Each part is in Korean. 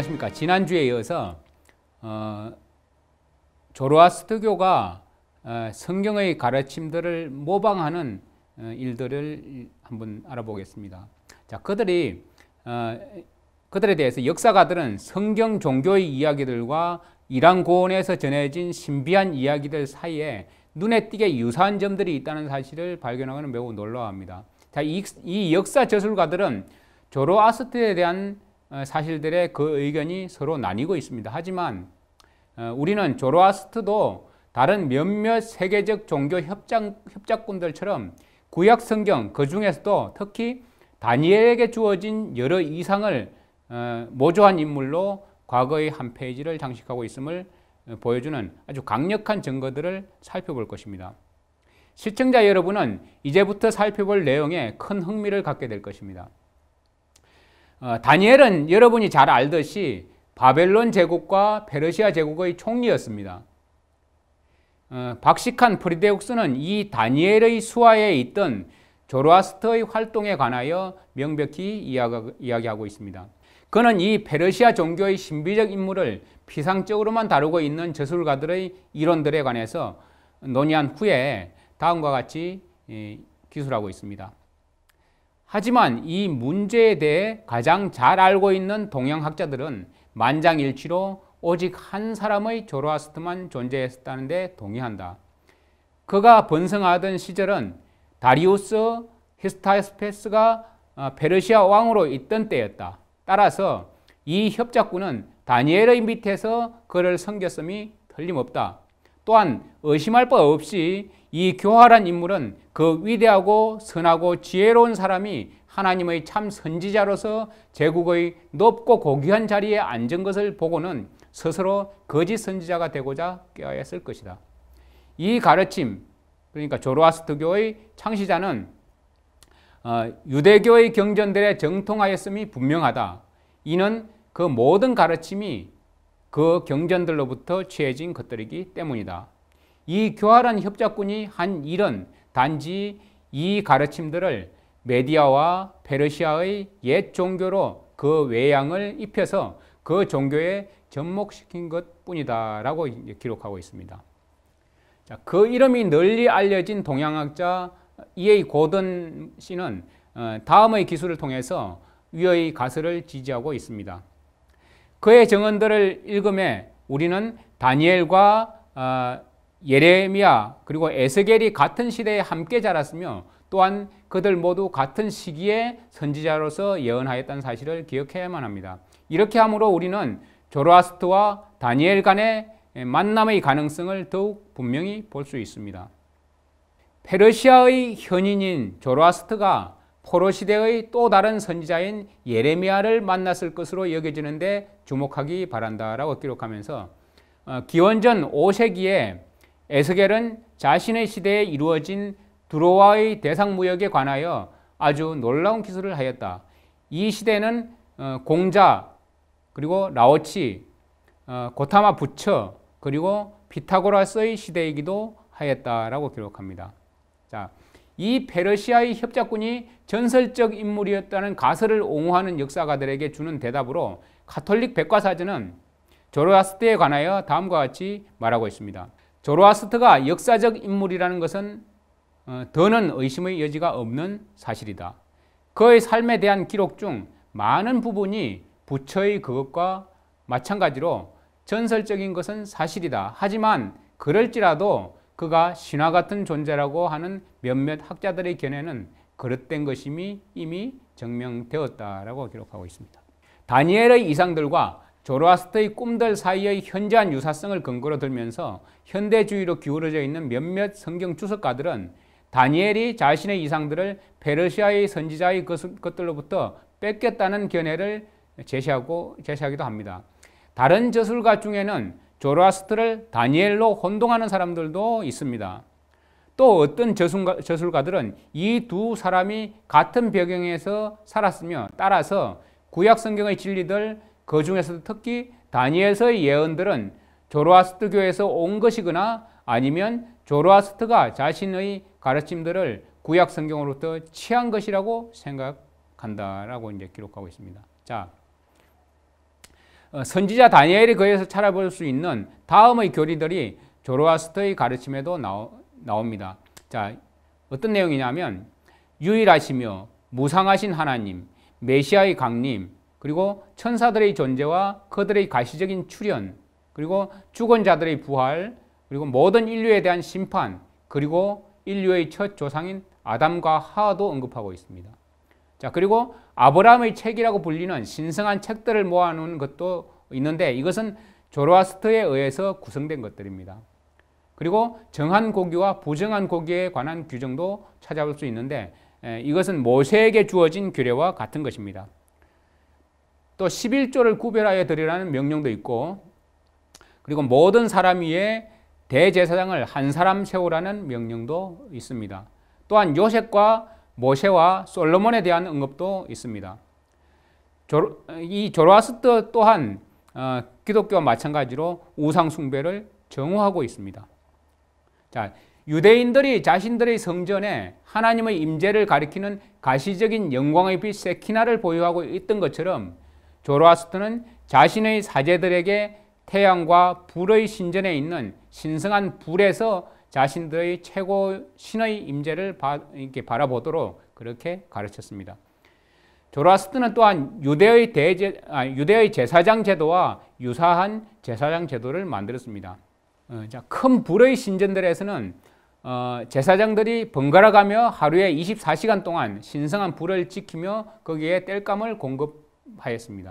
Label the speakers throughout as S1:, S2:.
S1: 안녕하십니까. 지난주에 이어서 어, 조로아스트교가 어, 성경의 가르침들을 모방하는 어, 일들을 한번 알아보겠습니다. 자, 그들이 어, 그들에 대해서 역사가들은 성경 종교의 이야기들과 이란 고원에서 전해진 신비한 이야기들 사이에 눈에 띄게 유사한 점들이 있다는 사실을 발견하고는 매우 놀라워합니다. 자, 이, 이 역사 저술가들은 조로아스트에 대한 어, 사실들의 그 의견이 서로 나뉘고 있습니다. 하지만 어, 우리는 조로아스트도 다른 몇몇 세계적 종교 협장, 협작군들처럼 구약 성경 그 중에서도 특히 다니엘에게 주어진 여러 이상을 어, 모조한 인물로 과거의 한 페이지를 장식하고 있음을 보여주는 아주 강력한 증거들을 살펴볼 것입니다. 시청자 여러분은 이제부터 살펴볼 내용에 큰 흥미를 갖게 될 것입니다. 어, 다니엘은 여러분이 잘 알듯이 바벨론 제국과 페르시아 제국의 총리였습니다. 어, 박식한 프리데욱스는 이 다니엘의 수하에 있던 조로아스터의 활동에 관하여 명백히 이야기하고 있습니다. 그는 이 페르시아 종교의 신비적 인물을 피상적으로만 다루고 있는 저술가들의 이론들에 관해서 논의한 후에 다음과 같이 기술하고 있습니다. 하지만 이 문제에 대해 가장 잘 알고 있는 동양학자들은 만장일치로 오직 한 사람의 조로아스트만 존재했다는데 동의한다. 그가 번성하던 시절은 다리우스 히스타스페스가 어, 페르시아 왕으로 있던 때였다. 따라서 이 협작군은 다니엘의 밑에서 그를 섬겼음이 틀림없다. 또한 의심할 바 없이 이 교활한 인물은 그 위대하고 선하고 지혜로운 사람이 하나님의 참 선지자로서 제국의 높고 고귀한 자리에 앉은 것을 보고는 스스로 거짓 선지자가 되고자 깨어했을 것이다. 이 가르침, 그러니까 조로아스트교의 창시자는 어, 유대교의 경전들에 정통하였음이 분명하다. 이는 그 모든 가르침이 그 경전들로부터 취해진 것들이기 때문이다. 이 교활한 협작군이 한 일은 단지 이 가르침들을 메디아와 페르시아의 옛 종교로 그 외양을 입혀서 그 종교에 접목시킨 것 뿐이다 라고 기록하고 있습니다. 그 이름이 널리 알려진 동양학자 E.A. 고든 씨는 어, 다음의 기술을 통해서 위의 가설을 지지하고 있습니다. 그의 증언들을 읽음에 우리는 다니엘과 어, 예레미야 그리고 에스겔이 같은 시대에 함께 자랐으며 또한 그들 모두 같은 시기에 선지자로서 예언하였다는 사실을 기억해야만 합니다. 이렇게 함으로 우리는 조로아스트와 다니엘 간의 만남의 가능성을 더욱 분명히 볼 수 있습니다. 페르시아의 현인인 조로아스트가 포로 시대의 또 다른 선지자인 예레미야를 만났을 것으로 여겨지는데 주목하기 바란다라고 기록하면서 어, 기원전 5세기에 에스겔은 자신의 시대에 이루어진 두로와의 대상 무역에 관하여 아주 놀라운 기술을 하였다. 이 시대는 어, 공자 그리고 라오치 어, 고타마 부처 그리고 피타고라스의 시대이기도 하였다라고 기록합니다. 자, 이 페르시아의 협작군이 전설적 인물이었다는 가설을 옹호하는 역사가들에게 주는 대답으로 카톨릭 백과사전은 조로아스트에 관하여 다음과 같이 말하고 있습니다. 조로아스트가 역사적 인물이라는 것은 어, 더는 의심의 여지가 없는 사실이다. 그의 삶에 대한 기록 중 많은 부분이 부처의 그것과 마찬가지로 전설적인 것은 사실이다. 하지만 그럴지라도 그가 신화 같은 존재라고 하는 몇몇 학자들의 견해는 그릇된 것임이 이미 증명되었다라고 기록하고 있습니다. 다니엘의 이상들과 조로아스터의 꿈들 사이의 현저한 유사성을 근거로 들면서 현대주의로 기울어져 있는 몇몇 성경 주석가들은 다니엘이 자신의 이상들을 페르시아의 선지자의 것들로부터 뺏겼다는 견해를 제시하고 제시하기도 합니다. 다른 저술가 중에는 조로아스트를 다니엘로 혼동하는 사람들도 있습니다. 또 어떤 저술가, 저술가들은 이 두 사람이 같은 배경에서 살았으며 따라서 구약 성경의 진리들 그 중에서도 특히 다니엘서의 예언들은 조로아스트교에서 온 것이거나 아니면 조로아스트가 자신의 가르침들을 구약 성경으로부터 취한 것이라고 생각한다라고 이제 기록하고 있습니다. 자, 어, 선지자 다니엘이 거기에서 찾아볼 수 있는 다음의 교리들이 조로아스터의 가르침에도 나옵니다. 자, 어떤 내용이냐면 유일하시며 무상하신 하나님, 메시아의 강림, 그리고 천사들의 존재와 그들의 가시적인 출현, 그리고 죽은 자들의 부활, 그리고 모든 인류에 대한 심판, 그리고 인류의 첫 조상인 아담과 하와도 언급하고 있습니다. 자, 그리고 아브라함의 책이라고 불리는 신성한 책들을 모아놓은 것도 있는데 이것은 조로아스터에 의해서 구성된 것들입니다. 그리고 정한 고기와 부정한 고기에 관한 규정도 찾아볼 수 있는데 이것은 모세에게 주어진 규례와 같은 것입니다. 또 11조를 구별하여 드리라는 명령도 있고 그리고 모든 사람 위에 대제사장을 한 사람 세우라는 명령도 있습니다. 또한 요셉과 모세와 솔로몬에 대한 언급도 있습니다. 이 조로아스터 또한 어, 기독교와 마찬가지로 우상 숭배를 정오하고 있습니다. 자, 유대인들이 자신들의 성전에 하나님의 임재를 가리키는 가시적인 영광의 빛 세키나를 보유하고 있던 것처럼 조로아스터는 자신의 사제들에게 태양과 불의 신전에 있는 신성한 불에서 자신들의 최고 신의 임재를 바, 이렇게 바라보도록 그렇게 가르쳤습니다. 조라스트는 또한 유대의 대제 아, 유대의 제사장 제도와 유사한 제사장 제도를 만들었습니다. 어, 자, 큰 불의 신전들에서는 어, 제사장들이 번갈아 가며 하루에 24시간 동안 신성한 불을 지키며 거기에 땔감을 공급하였습니다.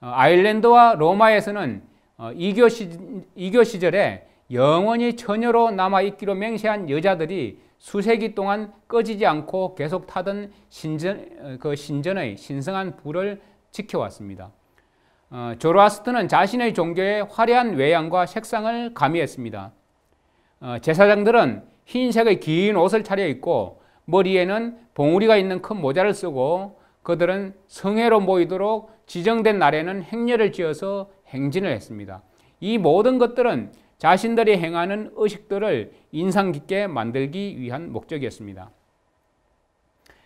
S1: 어, 아일랜드와 로마에서는 어, 이교, 시, 이교 시절에 영원히 처녀로 남아있기로 맹세한 여자들이 수세기 동안 꺼지지 않고 계속 타던 신전, 그 신전의 신성한 불을 지켜왔습니다. 어, 조로아스트는 자신의 종교의 화려한 외양과 색상을 가미했습니다. 어, 제사장들은 흰색의 긴 옷을 차려입고 머리에는 봉우리가 있는 큰 모자를 쓰고 그들은 성회로 모이도록 지정된 날에는 행렬을 지어서 행진을 했습니다. 이 모든 것들은 자신들이 행하는 의식들을 인상 깊게 만들기 위한 목적이었습니다.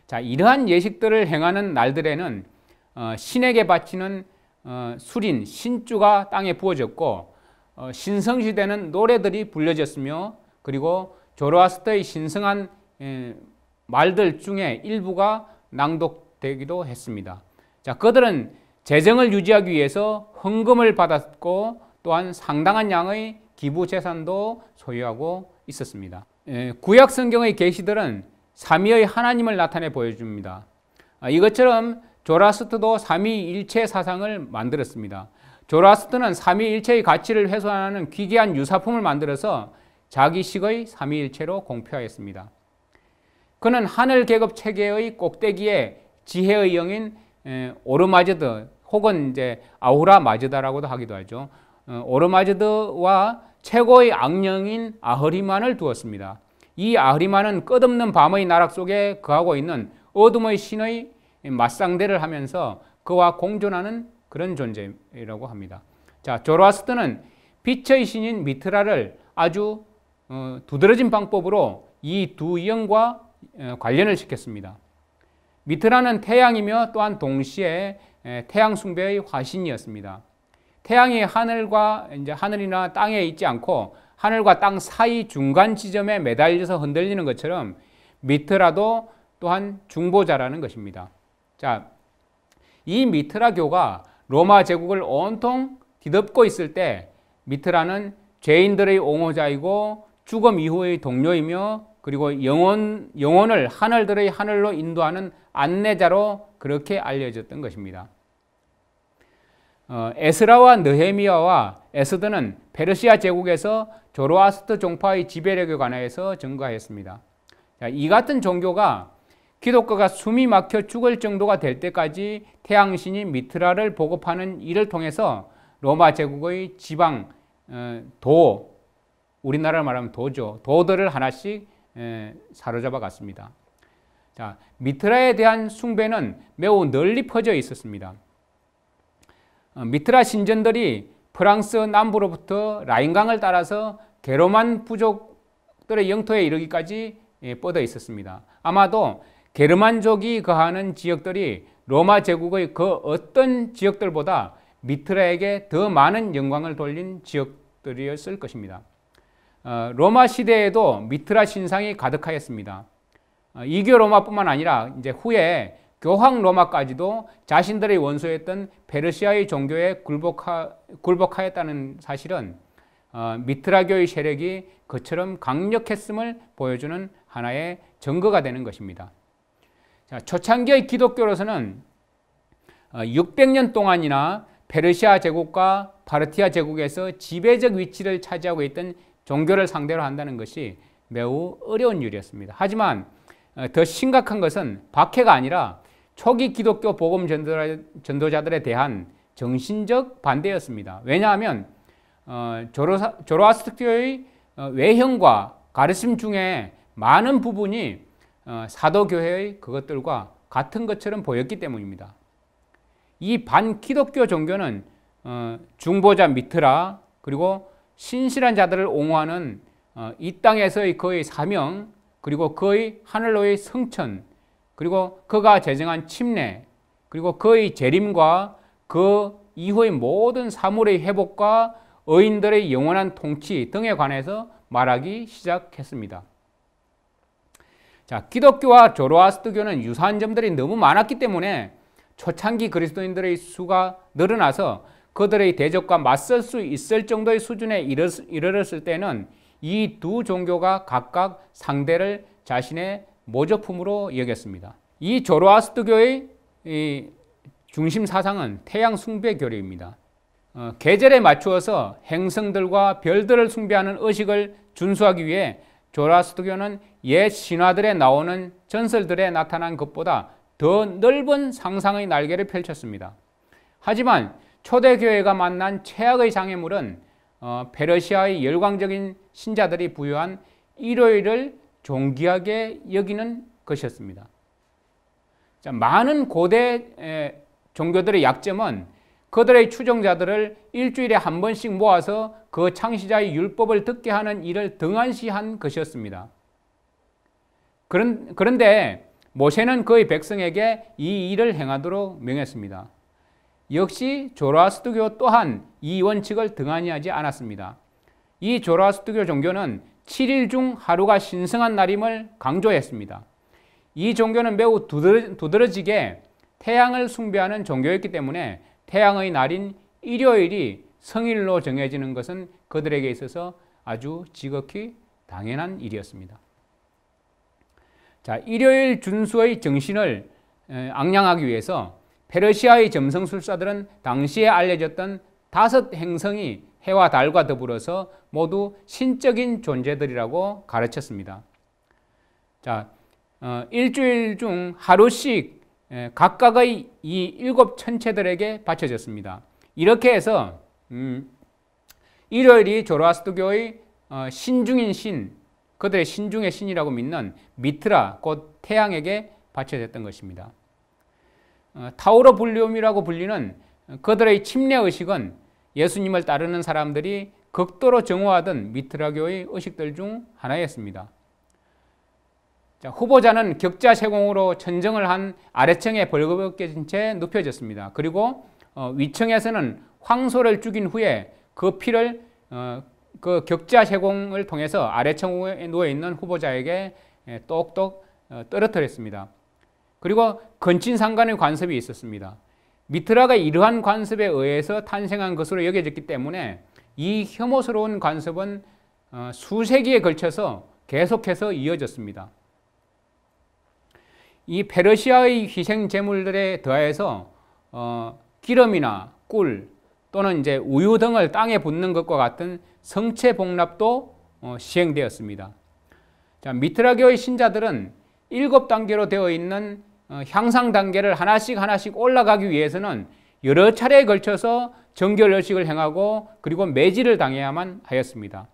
S1: 자, 이러한 예식들을 행하는 날들에는 어, 신에게 바치는 어, 술인 신주가 땅에 부어졌고 어, 신성시대는 노래들이 불려졌으며 그리고 조로아스터의 신성한 에, 말들 중에 일부가 낭독되기도 했습니다. 자, 그들은 재정을 유지하기 위해서 헌금을 받았고 또한 상당한 양의 기부 재산도 소유하고 있었습니다. 예, 구약 성경의 계시들은 삼위의 하나님을 나타내 보여줍니다. 아, 이것처럼 조라스트도 삼위일체 사상을 만들었습니다. 조라스트는 삼위일체의 가치를 훼손하는 기괴한 유사품을 만들어서 자기식의 삼위일체로 공표하였습니다. 그는 하늘 계급 체계의 꼭대기에 지혜의 영인 예, 오르마즈드 혹은 이제 아우라 마즈다라고도 하기도 하죠. 어, 오르마즈드와 최고의 악령인 아흐리만을 두었습니다. 이 아흐리만은 끝없는 밤의 나락 속에 거하고 있는 어둠의 신의 맞상대를 하면서 그와 공존하는 그런 존재라고 합니다. 자, 조로아스트는 빛의 신인 미트라를 아주 어, 두드러진 방법으로 이두 영과 어, 관련을 시켰습니다. 미트라는 태양이며 또한 동시에 태양 숭배의 화신이었습니다. 태양이 하늘과 이제 하늘이나 땅에 있지 않고 하늘과 땅 사이 중간 지점에 매달려서 흔들리는 것처럼 미트라도 또한 중보자라는 것입니다. 자, 이 미트라교가 로마 제국을 온통 뒤덮고 있을 때 미트라는 죄인들의 옹호자이고 죽음 이후의 동료이며 그리고 영혼, 영혼을 하늘들의 하늘로 인도하는 안내자로 그렇게 알려졌던 것입니다. 어, 에스라와 느헤미야와 에스더는 페르시아 제국에서 조로아스트 종파의 지배력에 관하여서 증거하였습니다. 이 같은 종교가 기독교가 숨이 막혀 죽을 정도가 될 때까지 태양신이 미트라를 보급하는 일을 통해서 로마 제국의 지방 어, 도 우리나라를 말하면 도죠 도들을 하나씩 사로잡아 갔습니다. 자 미트라에 대한 숭배는 매우 널리 퍼져 있었습니다. 어, 미트라 신전들이 프랑스 남부로부터 라인강을 따라서 게르만 부족들의 영토에 이르기까지 예, 뻗어 있었습니다. 아마도 게르만족이 거하는 지역들이 로마 제국의 그 어떤 지역들보다 미트라에게 더 많은 영광을 돌린 지역들이었을 것입니다. 어, 로마 시대에도 미트라 신상이 가득하였습니다. 어, 이교 로마뿐만 아니라 이제 후에 교황 로마까지도 자신들의 원수였던 페르시아의 종교에 굴복하, 굴복하였다는 사실은 어, 미트라교의 세력이 그처럼 강력했음을 보여주는 하나의 증거가 되는 것입니다. 자, 초창기의 기독교로서는 600년 어, 동안이나 페르시아 제국과 바르티아 제국에서 지배적 위치를 차지하고 있던 종교를 상대로 한다는 것이 매우 어려운 일이었습니다. 하지만 어, 더 심각한 것은 박해가 아니라 초기 기독교 복음 전도자들에 대한 정신적 반대였습니다. 왜냐하면 어, 조로아스트의 어, 외형과 가르침 중에 많은 부분이 어, 사도교회의 그것들과 같은 것처럼 보였기 때문입니다. 이 반기독교 종교는 어, 중보자 미트라 그리고 신실한 자들을 옹호하는 어, 이 땅에서의 그의 사명 그리고 그의 하늘로의 성천 그리고 그가 제정한 침례, 그리고 그의 재림과 그 이후의 모든 사물의 회복과 의인들의 영원한 통치 등에 관해서 말하기 시작했습니다. 자, 기독교와 조로아스트교는 유사한 점들이 너무 많았기 때문에 초창기 그리스도인들의 수가 늘어나서 그들의 대적과 맞설 수 있을 정도의 수준에 이르렀을 때는 이 두 종교가 각각 상대를 자신의 모조품으로 여겼습니다. 이 조로아스트교의 이 중심 사상은 태양 숭배 교리입니다. 어, 계절에 맞추어서 행성들과 별들을 숭배하는 의식을 준수하기 위해 조라스트교는 옛 신화들에 나오는 전설들에 나타난 것보다 더 넓은 상상의 날개를 펼쳤습니다. 하지만 초대교회가 만난 최악의 장애물은 어, 페르시아의 열광적인 신자들이 부여한 일요일을 존귀하게 여기는 것이었습니다. 자, 많은 고대 종교들의 약점은 그들의 추종자들을 일주일에 한 번씩 모아서 그 창시자의 율법을 듣게 하는 일을 등한시한 것이었습니다. 그런, 그런데 모세는 그의 백성에게 이 일을 행하도록 명했습니다. 역시 조라스트교 또한 이 원칙을 등한히하지 않았습니다. 이 조라스트교 종교는 7일 중 하루가 신성한 날임을 강조했습니다. 이 종교는 매우 두드러지게 태양을 숭배하는 종교였기 때문에 태양의 날인 일요일이 성일로 정해지는 것은 그들에게 있어서 아주 지극히 당연한 일이었습니다. 자, 일요일 준수의 정신을 악량하기 위해서 페르시아의 점성술사들은 당시에 알려졌던 다섯 행성이 해와 달과 더불어서 모두 신적인 존재들이라고 가르쳤습니다. 자, 어, 일주일 중 하루씩 각각의 이 일곱 천체들에게 바쳐졌습니다. 이렇게 해서 음, 일요일이 조로아스트교의 어, 신중인 신, 그들의 신중의 신이라고 믿는 미트라, 곧 태양에게 바쳐졌던 것입니다. 어, 타우로 불리움이라고 불리는 그들의 침례의식은 예수님을 따르는 사람들이 극도로 정오하던 미트라교의 의식들 중 하나였습니다. 자, 후보자는 격자 세공으로 천정을 한 아래층에 벌거벗겨진 채 눕혀졌습니다. 그리고 어, 위층에서는 황소를 죽인 후에 그 피를 어, 그 격자 세공을 통해서 아래층에 누워 있는 후보자에게 예, 똑똑 어, 떨어뜨렸습니다. 그리고 건친 상관의 관습이 있었습니다. 미트라가 이러한 관습에 의해서 탄생한 것으로 여겨졌기 때문에 이 혐오스러운 관습은 어, 수세기에 걸쳐서 계속해서 이어졌습니다. 이 페르시아의 희생 제물들에 더해서 어, 기름이나 꿀 또는 이제 우유 등을 땅에 붓는 것과 같은 성체 복납도 어, 시행되었습니다. 자, 미트라교의 신자들은 일곱 단계로 되어 있는 어, 향상 단계를 하나씩 하나씩 올라가기 위해서는 여러 차례에 걸쳐서 정결 열식을 행하고 그리고 매질을 당해야만 하였습니다.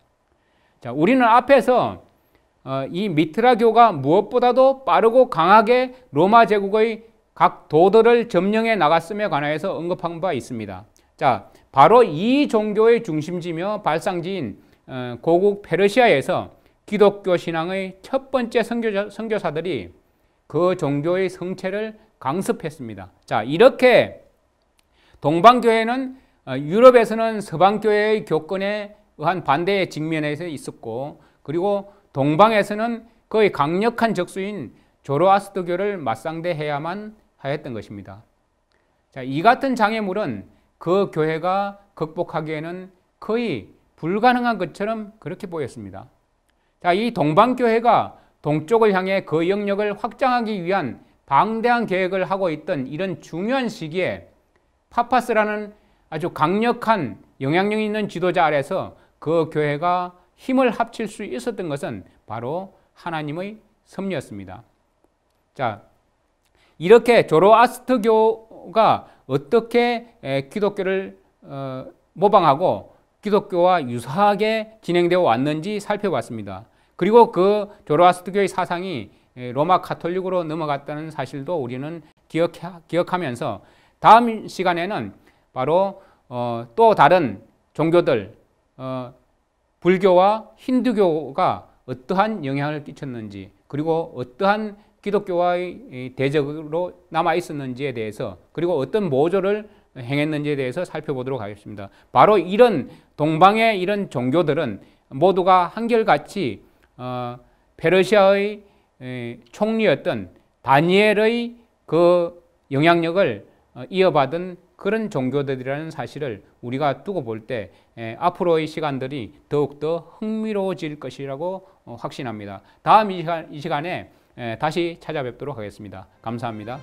S1: 자, 우리는 앞에서 어, 이 미트라교가 무엇보다도 빠르고 강하게 로마 제국의 각 도들을 점령해 나갔음에 관하여서 언급한 바 있습니다. 자, 바로 이 종교의 중심지며 발상지인 어, 고국 페르시아에서 기독교 신앙의 첫 번째 선교사들이 그 종교의 성체를 강습했습니다. 자, 이렇게 동방교회는 어, 유럽에서는 서방교회의 교권에 의한 반대에 직면해서 있었고 그리고 동방에서는 그의 강력한 적수인 조로아스터교를 맞상대해야만 하였던 것입니다. 자, 이 같은 장애물은 그 교회가 극복하기에는 거의 불가능한 것처럼 그렇게 보였습니다. 자, 이 동방교회가 동쪽을 향해 그 영역을 확장하기 위한 방대한 계획을 하고 있던 이런 중요한 시기에 파파스라는 아주 강력한 영향력 있는 지도자 아래서 그 교회가 힘을 합칠 수 있었던 것은 바로 하나님의 섭리였습니다. 자, 이렇게 조로아스트교가 어떻게 기독교를 어, 모방하고 기독교와 유사하게 진행되어 왔는지 살펴봤습니다. 그리고 그 조로아스트교의 사상이 로마 카톨릭으로 넘어갔다는 사실도 우리는 기억하, 면서 다음 시간에는 바로 어, 또 다른 종교들 어, 불교와 힌두교가 어떠한 영향을 끼쳤는지 그리고 어떠한 기독교와의 대적으로 남아 있었는지에 대해서 그리고 어떤 모조를 행했는지에 대해서 살펴보도록 하겠습니다. 바로 이런 동방의 이런 종교들은 모두가 한결같이 어, 페르시아의 총리였던 다니엘의 그 영향력을 어, 이어받은 그런 종교들이라는 사실을 우리가 두고 볼 때 앞으로의 시간들이 더욱더 흥미로워질 것이라고 어, 확신합니다. 다음 이 시간에 다시 찾아뵙도록 하겠습니다. 감사합니다.